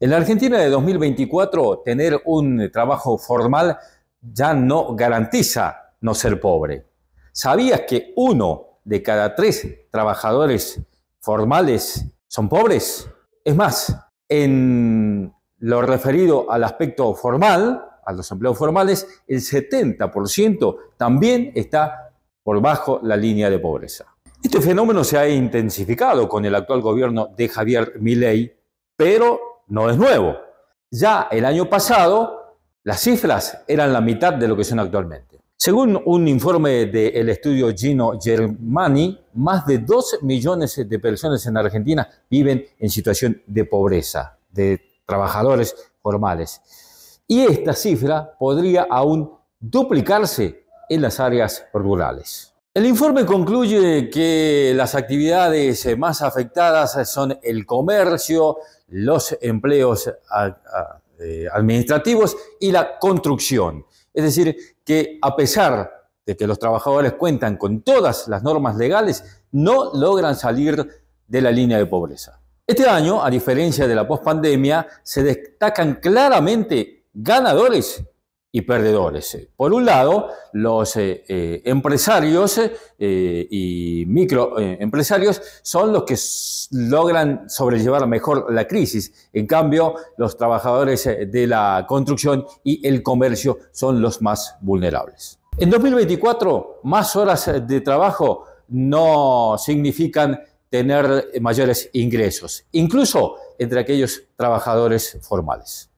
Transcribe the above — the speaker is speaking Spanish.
En la Argentina de 2024, tener un trabajo formal ya no garantiza no ser pobre. ¿Sabías que uno de cada tres trabajadores formales son pobres? Es más, en lo referido al aspecto formal, a los empleos formales, el 70% también está por bajo la línea de pobreza. Este fenómeno se ha intensificado con el actual gobierno de Javier Milei, pero no es nuevo. Ya el año pasado las cifras eran la mitad de lo que son actualmente. Según un informe del estudio Gino Germani, más de 2 millones de personas en Argentina viven en situación de pobreza, de trabajadores formales. Y esta cifra podría aún duplicarse en las áreas rurales. El informe concluye que las actividades más afectadas son el comercio, los empleos eh, administrativos y la construcción. Es decir, que a pesar de que los trabajadores cuentan con todas las normas legales, no logran salir de la línea de pobreza. Este año, a diferencia de la pospandemia, se destacan claramente ganadores perdedores. Por un lado, los eh, eh, empresarios eh, y microempresarios son los que logran sobrellevar mejor la crisis. En cambio, los trabajadores de la construcción y el comercio son los más vulnerables. En 2024, más horas de trabajo no significan tener mayores ingresos, incluso entre aquellos trabajadores formales.